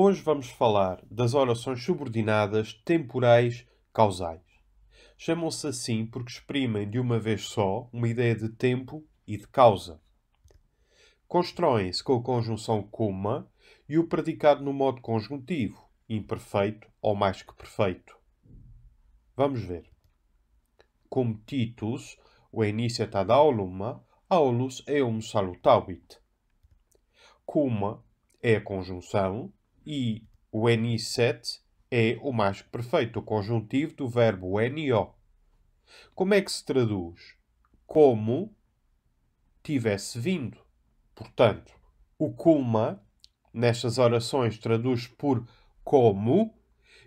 Hoje vamos falar das orações subordinadas temporais causais. Chamam-se assim porque exprimem de uma vez só uma ideia de tempo e de causa. Constroem-se com a conjunção coma e o predicado no modo conjuntivo, imperfeito ou mais que perfeito. Vamos ver. Cum titus venisse ad aulum, aulus eum salutabit. Cuma é a conjunção e o ni é o mais perfeito conjuntivo do verbo NO. Como é que se traduz? Como tivesse vindo. Portanto, o kuma nestas orações traduz por como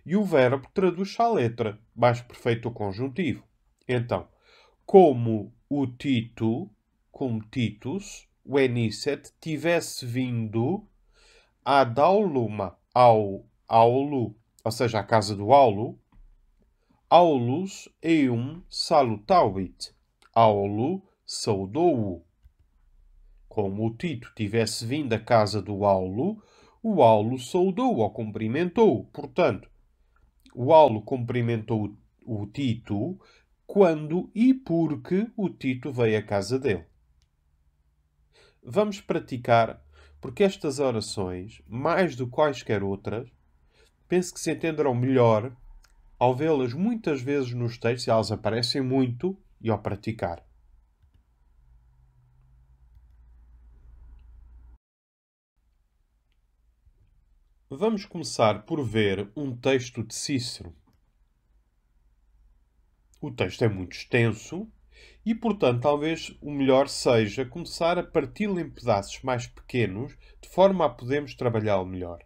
e o verbo traduz a à letra, mais perfeito conjuntivo. Então, como o Tito, como Titus, o Enicet, tivesse vindo Adauluma ao Aulu, ou seja, a casa do Aulu, Aulus eum salutavit. Aulu saudou-o. Como o Tito tivesse vindo à casa do Aulo, o Aulo saudou ou cumprimentou. Portanto, o Aulo cumprimentou o Tito quando e porque o Tito veio à casa dele. Vamos praticar porque estas orações, mais do que quaisquer outras, penso que se entenderão melhor ao vê-las muitas vezes nos textos, e elas aparecem muito, e ao praticar. Vamos começar por ver um texto de Cícero. O texto é muito extenso, e, portanto, talvez o melhor seja começar a parti-lo em pedaços mais pequenos, de forma a podermos trabalhá-lo melhor.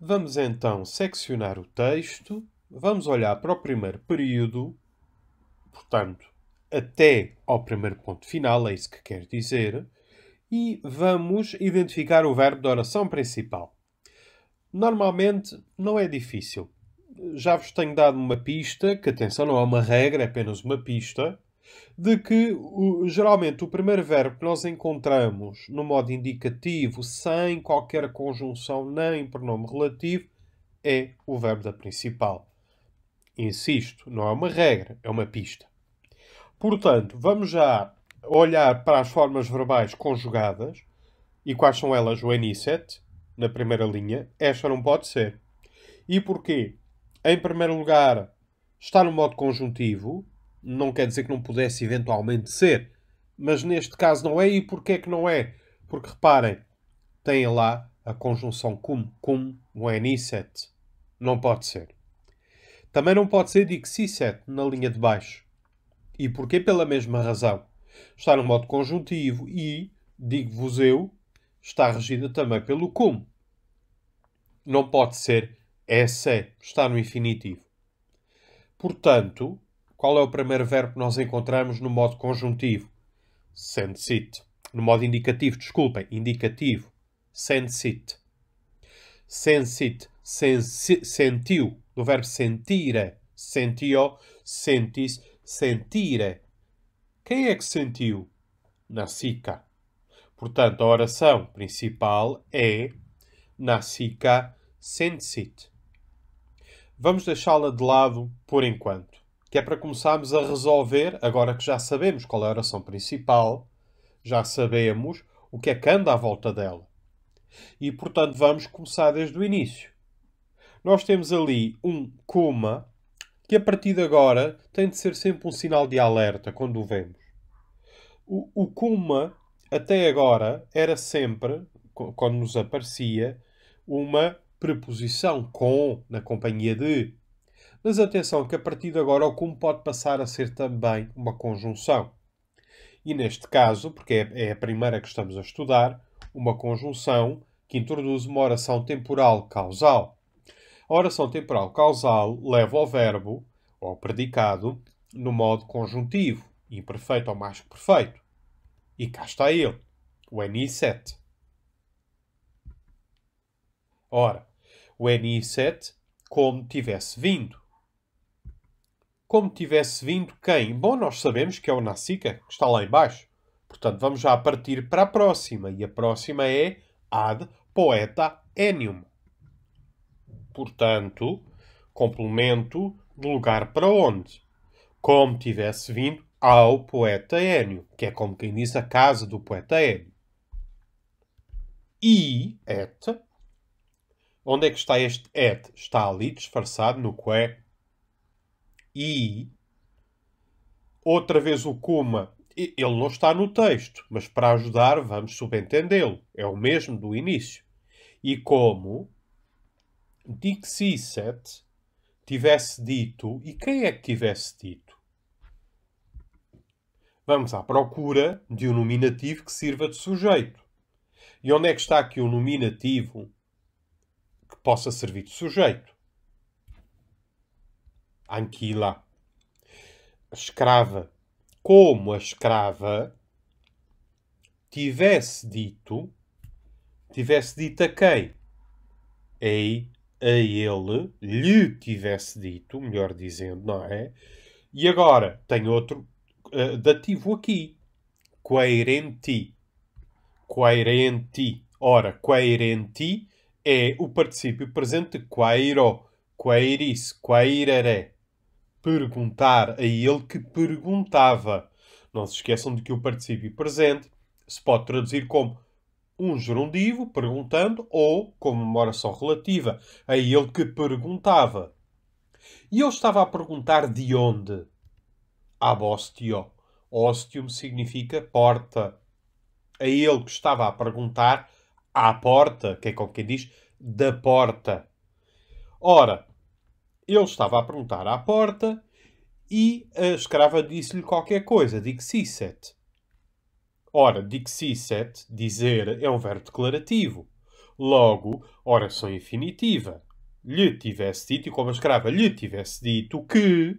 Vamos então seccionar o texto. Vamos olhar para o primeiro período, portanto, até ao primeiro ponto final, é isso que quer dizer, e vamos identificar o verbo da oração principal. Normalmente não é difícil já vos tenho dado uma pista, que atenção, não é uma regra, é apenas uma pista, de que geralmente o primeiro verbo que nós encontramos no modo indicativo, sem qualquer conjunção nem pronome relativo, é o verbo da principal. Insisto, não é uma regra, é uma pista. Portanto, vamos já olhar para as formas verbais conjugadas e quais são elas o n na primeira linha. Esta não pode ser. E porquê? em primeiro lugar, está no modo conjuntivo. Não quer dizer que não pudesse eventualmente ser, mas neste caso não é. E porquê é que não é? Porque reparem, tem lá a conjunção cum, cum, set, Não pode ser. Também não pode ser dixisset na linha de baixo. E porquê? Pela mesma razão. Está no modo conjuntivo e, digo-vos eu, está regida também pelo cum. Não pode ser esse é, está no infinitivo. Portanto, qual é o primeiro verbo que nós encontramos no modo conjuntivo? Sensit. No modo indicativo, desculpem, indicativo. Sensit. Sensit. Sensi, sentiu. Do verbo sentire. Sentiu. Sentis. Sentire. Quem é que sentiu? Nasica. Portanto, a oração principal é Nasica sensit vamos deixá-la de lado por enquanto, que é para começarmos a resolver, agora que já sabemos qual é a oração principal, já sabemos o que é que anda à volta dela. E, portanto, vamos começar desde o início. Nós temos ali um coma, que a partir de agora tem de ser sempre um sinal de alerta quando o vemos. O, o coma, até agora, era sempre, quando nos aparecia, uma preposição com na companhia de. Mas atenção que a partir de agora o cum pode passar a ser também uma conjunção. E neste caso, porque é, é a primeira que estamos a estudar, uma conjunção que introduz uma oração temporal causal. A oração temporal causal leva ao verbo ou ao predicado no modo conjuntivo, imperfeito ou mais que perfeito. E cá está ele, o NI7. Ora, o NI7 como tivesse vindo. Como tivesse vindo quem? Bom, nós sabemos que é o Nasica, que está lá embaixo. Portanto, vamos já partir para a próxima. E a próxima é ad poeta enium. Portanto, complemento de lugar para onde? Como tivesse vindo ao poeta Enium, que é como quem diz a casa do poeta Enium. E et Onde é que está este at? Está ali disfarçado no que. E. Outra vez o coma. Ele não está no texto, mas para ajudar vamos subentendê-lo. É o mesmo do início. E como Dixiset tivesse dito. E quem é que tivesse dito? Vamos à procura de um nominativo que sirva de sujeito. E onde é que está aqui o nominativo possa servir de sujeito. Anquila, escrava. Como a escrava tivesse dito, tivesse dito a quem? Ei, a ele, lhe tivesse dito, melhor dizendo, não é? E agora, tem outro uh, dativo aqui. Quaerenti. Quaerenti. Ora, quaerenti é o particípio presente quairo, quairis, quairaré. Perguntar a ele que perguntava. Não se esqueçam de que o participio presente se pode traduzir como um gerundivo perguntando ou como uma oração relativa a ele que perguntava. E eu estava a perguntar de onde? Ab ostio. Ostium significa porta. A ele que estava a perguntar à porta, que é como quem diz, da porta. Ora, ele estava a perguntar à porta e eh, a escrava disse-lhe qualquer coisa, dixisset. Ora, dixisset, dizer, é um verbo declarativo. Logo, oração infinitiva. Lhe tivesse dito, e como a escrava lhe tivesse dito que...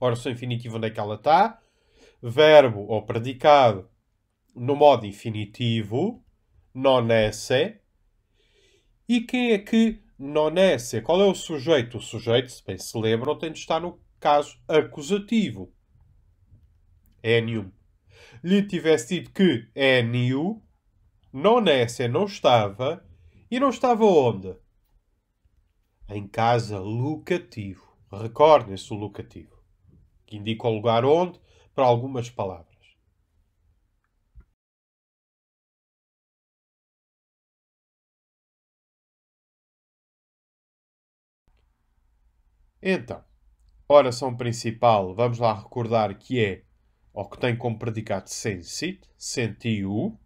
Oração infinitiva, onde é que ela está? Verbo ou predicado no modo infinitivo, nonesse. E quem é que nonesse? Qual é o sujeito? O sujeito, se bem se lembram, tem de estar no caso acusativo. Enium. Lhe tivesse dito que Enio nonesse não estava e não estava onde? Em casa locativo Recordem-se o locativo que indica o lugar onde para algumas palavras. Então, oração principal, vamos lá recordar que é, ou que tem como predicado sensit, sentiu.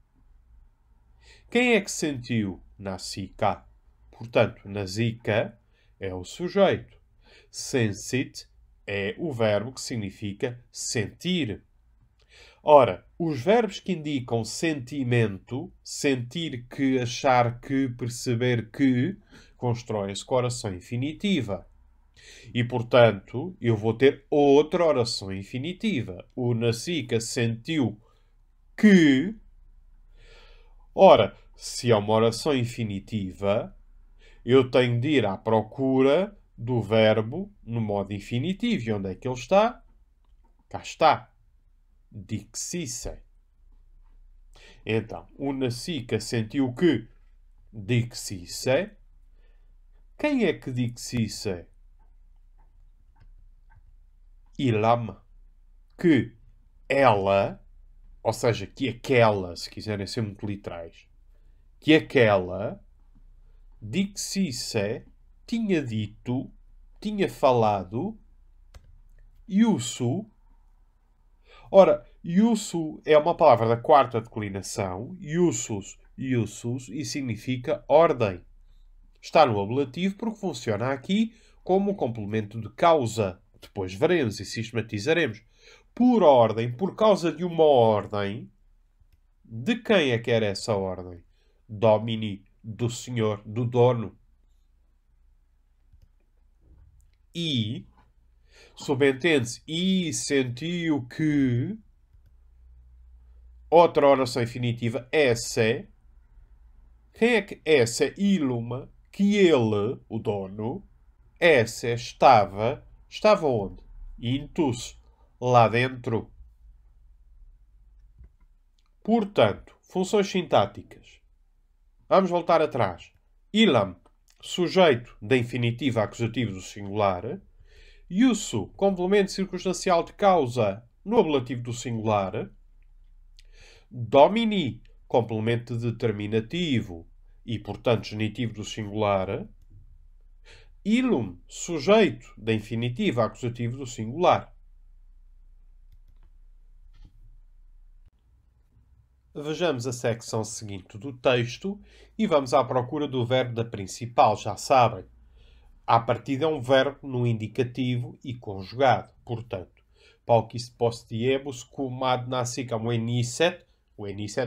Quem é que sentiu? Nasica. Portanto, nasica é o sujeito. Sensit é o verbo que significa sentir. Ora, os verbos que indicam sentimento, sentir que, achar que, perceber que, constroem-se com oração infinitiva. E, portanto, eu vou ter outra oração infinitiva. O Nasica sentiu que. Ora, se é uma oração infinitiva, eu tenho de ir à procura do verbo no modo infinitivo. E onde é que ele está? Cá está. Dixisse. Então, o Nasica sentiu que dixisse. Quem é que dixisse? Ilam, que ela, ou seja, que aquela, se quiserem ser muito literais, que aquela Dixisse tinha dito, tinha falado Yusu. Ora, Yusu é uma palavra da quarta declinação, Yusus, Yusus, e significa ordem. Está no ablativo porque funciona aqui como complemento de causa depois veremos e sistematizaremos. Por ordem, por causa de uma ordem, de quem é que era essa ordem? Domini, do senhor, do dono. E, subentende-se, e sentiu que outra oração infinitiva, essa, quem é que essa iluma que ele, o dono, essa estava Estava onde? Intus, lá dentro. Portanto, funções sintáticas. Vamos voltar atrás. Ilam, sujeito da infinitiva acusativo do singular. Yusu, complemento circunstancial de causa no ablativo do singular. Domini, complemento determinativo e, portanto, genitivo do singular ilum, sujeito da infinitiva, acusativo do singular. Vejamos a secção seguinte do texto e vamos à procura do verbo da principal, já sabem. A partida é um verbo no indicativo e conjugado, portanto, palquis postiebus cum ad nascicam o eniset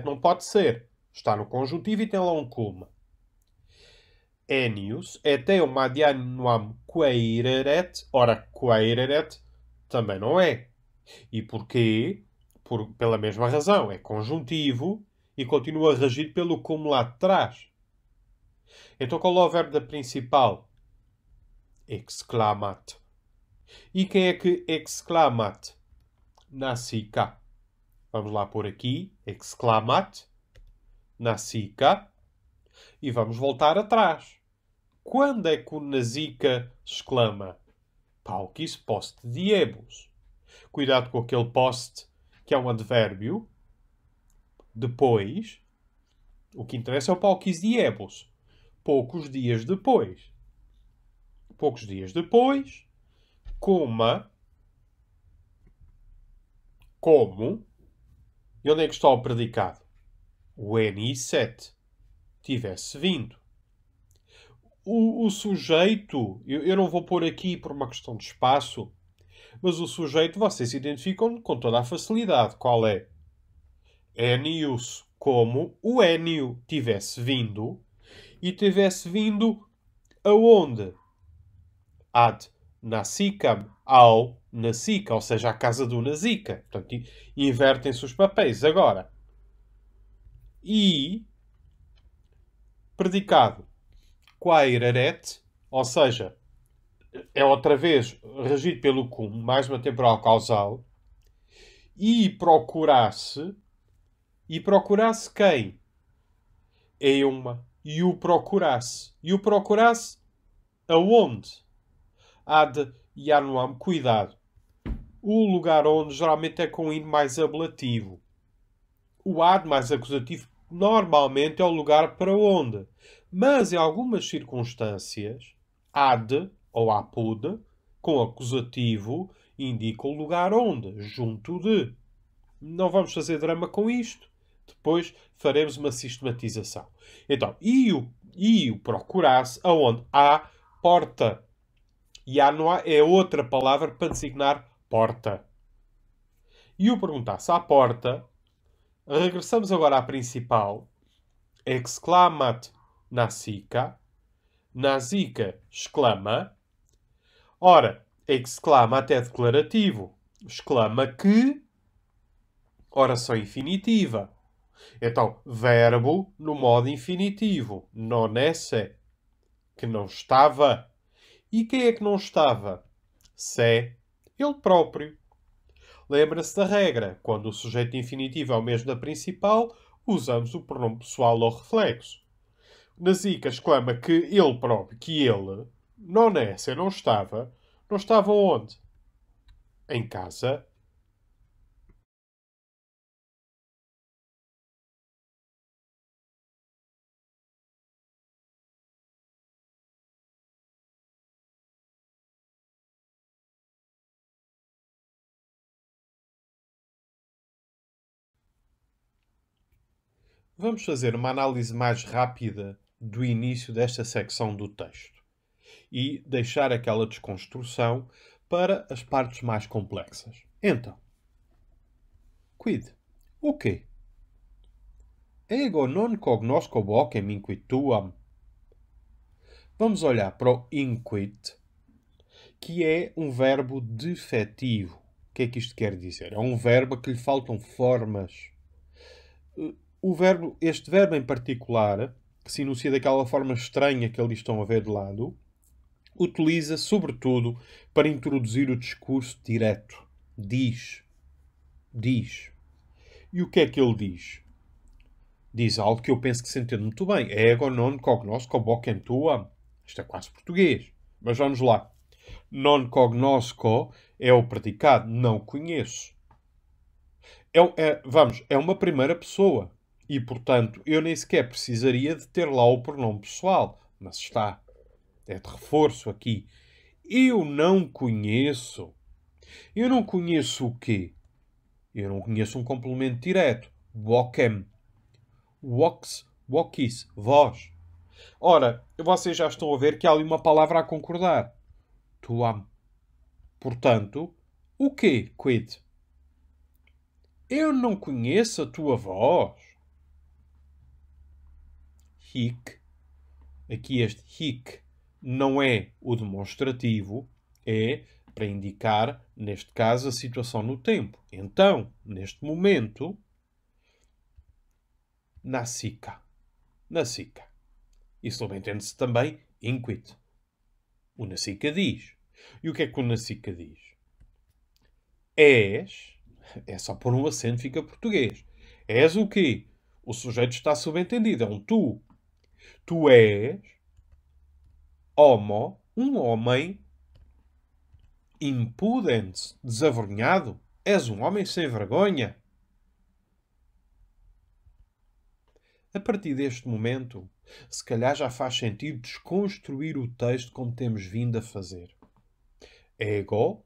não pode ser, está no conjuntivo e tem lá um coma até eteo madianuam quaereret, ora, quaereret também não é. E porquê? Por, pela mesma razão, é conjuntivo e continua a pelo como lá de trás. Então qual é o verbo da principal? Exclamat. E quem é que exclamat? Nasica. Vamos lá por aqui. Exclamat. Nasica. E vamos voltar atrás. Quando é que o Nazica exclama: Pau, post diebus. poste Cuidado com aquele poste que é um advérbio. Depois, o que interessa é o pau, diebus. Poucos dias depois. Poucos dias depois, coma. Como. E onde é que está o predicado? O NI7 tivesse vindo o, o sujeito, eu, eu não vou pôr aqui por uma questão de espaço, mas o sujeito vocês identificam com toda a facilidade. Qual é? Ennius. Como o Ennio tivesse vindo e tivesse vindo aonde? Ad Nasicam ao Nasica, ou seja, à casa do Nasica. Portanto, invertem-se os papéis agora. E predicado Quairaret, ou seja, é outra vez regido pelo cum, mais uma temporal causal, e procurasse e procurasse quem? É uma. E o procurasse E o procurasse aonde? Há de Yanuam, cuidado. O lugar onde geralmente é com o in mais ablativo. O ad mais acusativo normalmente é o lugar para onde, mas em algumas circunstâncias, ad ou apud, com acusativo, indica o lugar onde, junto de. Não vamos fazer drama com isto. Depois faremos uma sistematização. Então, e o, e o procurasse aonde há porta. E há não há é outra palavra para designar porta. E o perguntasse à porta Regressamos agora à principal. Exclamat nasica. Nasica exclama. Ora, exclama até declarativo. Exclama que. Oração infinitiva. Então, verbo no modo infinitivo. Non esse. Que não estava. E quem é que não estava? se Ele próprio. Lembra-se da regra: quando o sujeito infinitivo é o mesmo da principal, usamos o pronome pessoal ao reflexo. Nazica exclama que ele próprio, que ele, não nessa, é, não estava, não estava onde? Em casa Vamos fazer uma análise mais rápida do início desta secção do texto e deixar aquela desconstrução para as partes mais complexas. Então, quid, o quê? Ego non cognosco vocem inquituam. Vamos olhar para o inquit, que é um verbo defetivo. O que é que isto quer dizer? É um verbo a que lhe faltam formas eh, o verbo, este verbo em particular, que se enuncia daquela forma estranha que eles estão a ver de lado, utiliza sobretudo para introduzir o discurso direto. Diz. Diz. E o que é que ele diz? Diz algo que eu penso que se entende muito bem. É ego non cognosco bocem tua Isto é quase português. Mas vamos lá. Non cognosco é o predicado. Não conheço. É, é, vamos, é uma primeira pessoa. E, portanto, eu nem sequer precisaria de ter lá o pronome pessoal. Mas está. É de reforço aqui. Eu não conheço. Eu não conheço o quê? Eu não conheço um complemento direto. Wokem. Woks. Wokis. Vós. Ora, vocês já estão a ver que há ali uma palavra a concordar. Tuam. Portanto, o quê, quid? Eu não conheço a tua voz hic. Aqui este hic não é o demonstrativo, é para indicar, neste caso, a situação no tempo. Então, neste momento, nasica. Nasica. E subentende-se também inquit. O nasica diz. E o que é que o nasica diz? És, é só por um acento fica português. És o quê? O sujeito está subentendido, é um tu. Tu és homo, um homem impudente, desavergonhado. És um homem sem vergonha. A partir deste momento, se calhar já faz sentido desconstruir o texto como temos vindo a fazer. Ego,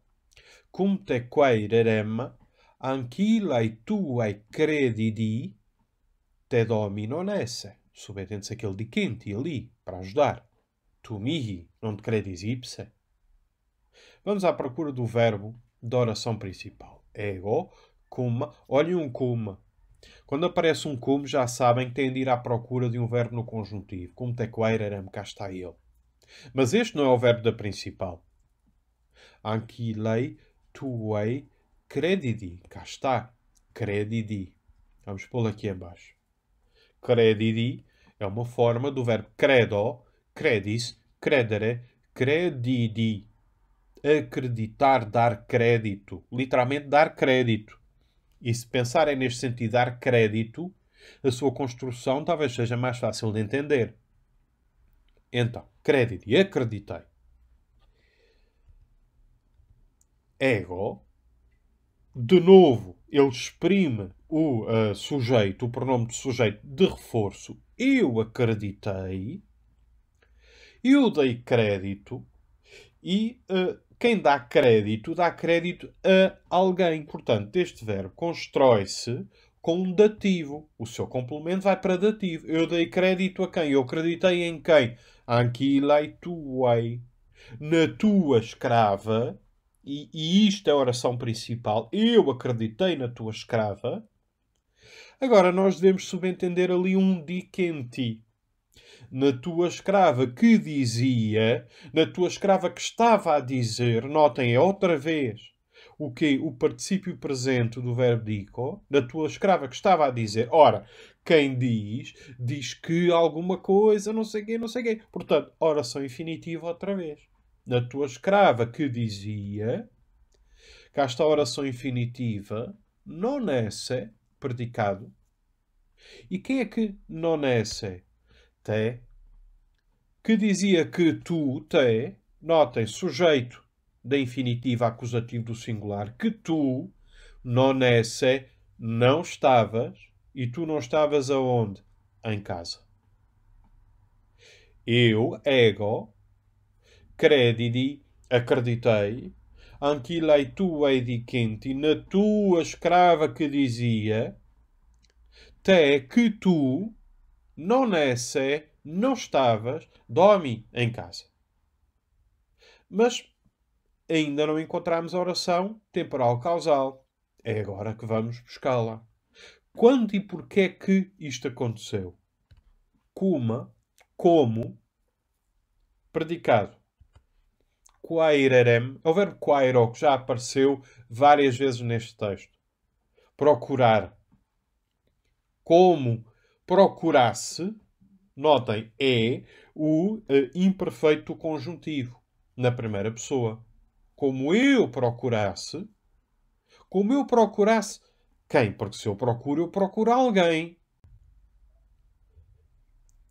cum te quaererem, ancillae tuae credidi, te domino nesse subentende-se aquele de quente e ali, para ajudar. Tu mihi, não te credis ipse. Vamos à procura do verbo da oração principal. Ego, cuma, olhem um cuma. Quando aparece um como, já sabem que têm de ir à procura de um verbo no conjuntivo. Como tequeiraram, cá está ele. Mas este não é o verbo da principal. Anquilei, tuei, credidi. Cá está. Credidi. Vamos pô-lo aqui embaixo. Credidi é uma forma do verbo credo, credis, credere, credidi. Acreditar, dar crédito. Literalmente, dar crédito. E se pensarem neste sentido, dar crédito, a sua construção talvez seja mais fácil de entender. Então, crédito e acreditei. Ego, de novo, ele exprime o uh, sujeito, o pronome de sujeito de reforço, eu acreditei, eu dei crédito e uh, quem dá crédito, dá crédito a alguém. Portanto, este verbo constrói-se com um dativo. O seu complemento vai para dativo. Eu dei crédito a quem? Eu acreditei em quem? Anquilei tuei. Na tua escrava, e, e isto é a oração principal, eu acreditei na tua escrava, Agora, nós devemos subentender ali um diquenti. Na tua escrava que dizia, na tua escrava que estava a dizer, notem, é outra vez o que o particípio presente do verbo dico, na tua escrava que estava a dizer, ora, quem diz, diz que alguma coisa, não sei quê, não sei quê. Portanto, oração infinitiva outra vez. na tua escrava que dizia, cá está a oração infinitiva, non esse, predicado? E quem é que non esse? É te. Que dizia que tu, te, notem, sujeito da infinitiva acusativo do singular, que tu, non esse, é não estavas, e tu não estavas aonde? Em casa. Eu, ego, credidi, acreditei, Anquilei tua Eidicente, na tua escrava que dizia, te que tu, non esse, não estavas, dorme em casa. Mas ainda não encontramos a oração temporal causal. É agora que vamos buscá-la. Quando e porquê é que isto aconteceu? Cuma, como, predicado quairarem, é o verbo quairo que já apareceu várias vezes neste texto. Procurar. Como procurasse, notem, é o imperfeito eh, imperfeito conjuntivo na primeira pessoa. Como eu procurasse, como eu procurasse quem? Porque se eu procuro, eu procuro alguém.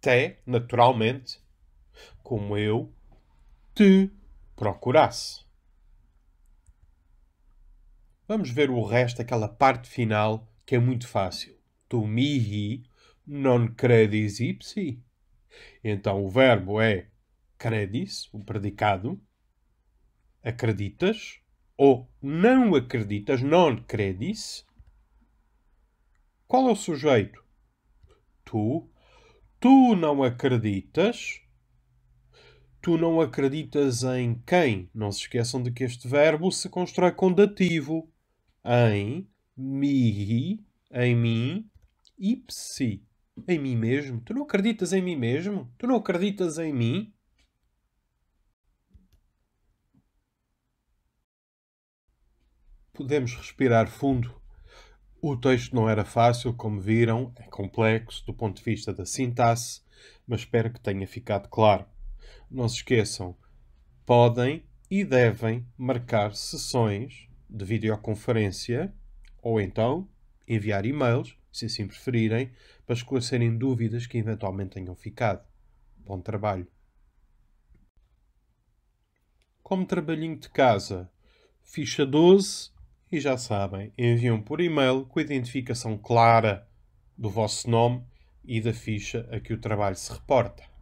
Te, naturalmente, como eu te procurasse. Vamos ver o resto, aquela parte final, que é muito fácil. Tu mihi non credis ipsi. Então o verbo é credis, o predicado, acreditas, ou não acreditas, non credis. Qual é o sujeito? Tu. Tu não acreditas tu não acreditas em quem. Não se esqueçam de que este verbo se constrói com dativo. Em, mi, em mim e psi. Em mim mesmo? Tu não acreditas em mim mesmo? Tu não acreditas em mim? Podemos respirar fundo. O texto não era fácil, como viram, é complexo do ponto de vista da sintaxe, mas espero que tenha ficado claro. Não se esqueçam, podem e devem marcar sessões de videoconferência ou então enviar e-mails, se assim preferirem, para esclarecerem dúvidas que eventualmente tenham ficado. Bom trabalho! Como trabalhinho de casa, ficha 12 e já sabem, enviam por e-mail com a identificação clara do vosso nome e da ficha a que o trabalho se reporta.